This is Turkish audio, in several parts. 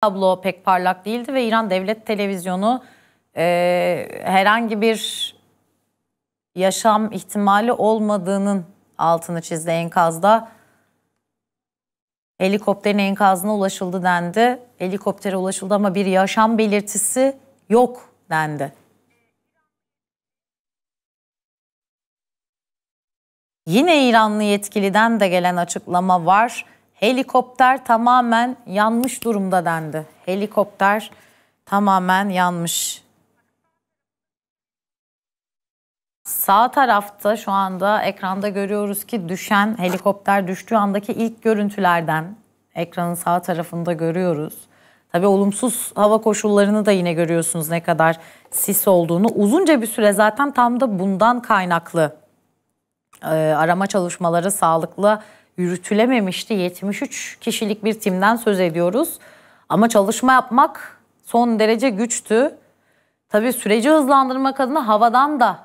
tablo pek parlak değildi ve İran Devlet Televizyonu e, herhangi bir yaşam ihtimali olmadığının altını çizdi enkazda. Helikopterin enkazına ulaşıldı dendi. Helikoptere ulaşıldı ama bir yaşam belirtisi yok dendi. Yine İranlı yetkiliden de gelen açıklama var. Helikopter tamamen yanmış durumda dendi. Helikopter tamamen yanmış. Sağ tarafta şu anda ekranda görüyoruz ki düşen helikopter düştüğü andaki ilk görüntülerden ekranın sağ tarafında görüyoruz. Tabii olumsuz hava koşullarını da yine görüyorsunuz ne kadar sis olduğunu. Uzunca bir süre zaten tam da bundan kaynaklı e, arama çalışmaları sağlıklı yürütülememişti. 73 kişilik bir timden söz ediyoruz. Ama çalışma yapmak son derece güçtü. Tabii süreci hızlandırmak adına havadan da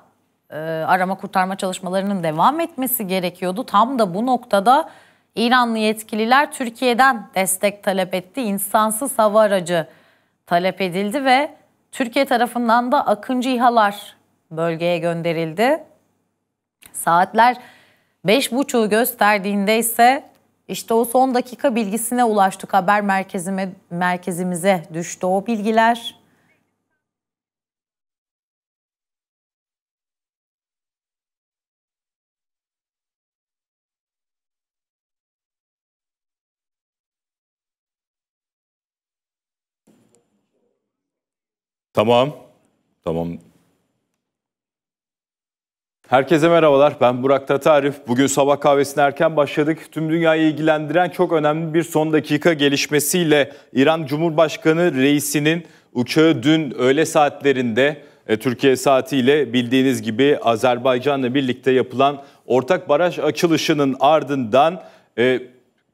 e, arama kurtarma çalışmalarının devam etmesi gerekiyordu. Tam da bu noktada İranlı yetkililer Türkiye'den destek talep etti. İnsansız hava aracı talep edildi ve Türkiye tarafından da Akıncı İHA'lar bölgeye gönderildi. Saatler 5.30'u gösterdiğinde ise işte o son dakika bilgisine ulaştık haber merkezime, merkezimize düştü o bilgiler. Tamam. Tamam. Herkese merhabalar. Ben Burak Tatarif. Bugün sabah kahvesine erken başladık. Tüm dünyayı ilgilendiren çok önemli bir son dakika gelişmesiyle İran Cumhurbaşkanı reisinin uçağı dün öğle saatlerinde e, Türkiye saatiyle bildiğiniz gibi Azerbaycan'la birlikte yapılan ortak baraj açılışının ardından e,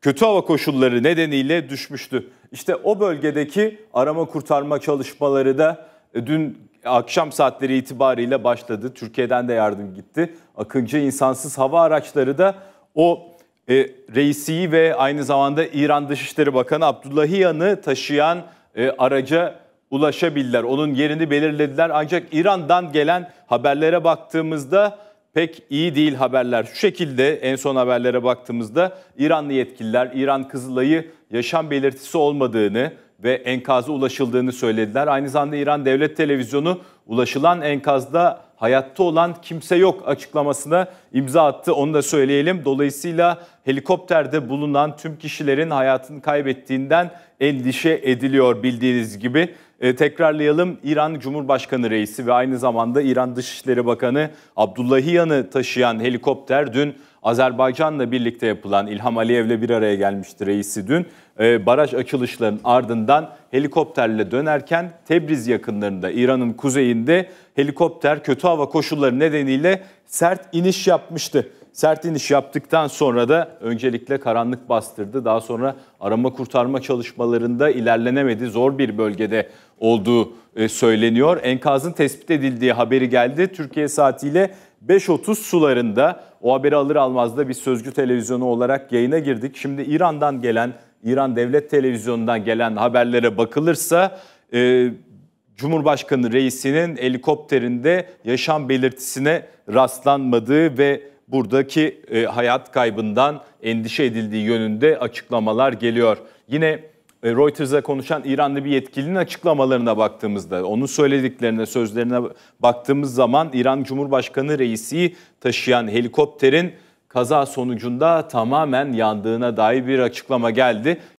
kötü hava koşulları nedeniyle düşmüştü. İşte o bölgedeki arama kurtarma çalışmaları da e, dün akşam saatleri itibariyle başladı. Türkiye'den de yardım gitti. Akıncı insansız hava araçları da o e, reisi ve aynı zamanda İran Dışişleri Bakanı Abdullahiyan'ı taşıyan e, araca ulaşabilirler. Onun yerini belirlediler. Ancak İran'dan gelen haberlere baktığımızda pek iyi değil haberler. Şu şekilde en son haberlere baktığımızda İranlı yetkililer İran Kızılay'ı yaşam belirtisi olmadığını, ve enkazı ulaşıldığını söylediler. Aynı zamanda İran Devlet Televizyonu ulaşılan enkazda hayatta olan kimse yok açıklamasına imza attı. Onu da söyleyelim. Dolayısıyla helikopterde bulunan tüm kişilerin hayatını kaybettiğinden endişe ediliyor bildiğiniz gibi. E, tekrarlayalım İran Cumhurbaşkanı Reisi ve aynı zamanda İran Dışişleri Bakanı Abdullahiyan'ı taşıyan helikopter dün Azerbaycan'la birlikte yapılan İlham Aliyev'le bir araya gelmişti reisi dün. Ee, baraj açılışlarının ardından helikopterle dönerken Tebriz yakınlarında İran'ın kuzeyinde helikopter kötü hava koşulları nedeniyle sert iniş yapmıştı sert iniş yaptıktan sonra da öncelikle karanlık bastırdı. Daha sonra arama kurtarma çalışmalarında ilerlenemedi. Zor bir bölgede olduğu e, söyleniyor. Enkazın tespit edildiği haberi geldi. Türkiye saatiyle 5.30 sularında o haberi alır almaz da bir sözcü televizyonu olarak yayına girdik. Şimdi İran'dan gelen, İran Devlet Televizyonu'ndan gelen haberlere bakılırsa e, Cumhurbaşkanı reisinin helikopterinde yaşam belirtisine rastlanmadığı ve buradaki e, hayat kaybından endişe edildiği yönünde açıklamalar geliyor. Yine e, Reuters'a konuşan İranlı bir yetkilinin açıklamalarına baktığımızda, onun söylediklerine, sözlerine baktığımız zaman İran Cumhurbaşkanı reisi taşıyan helikopterin kaza sonucunda tamamen yandığına dair bir açıklama geldi.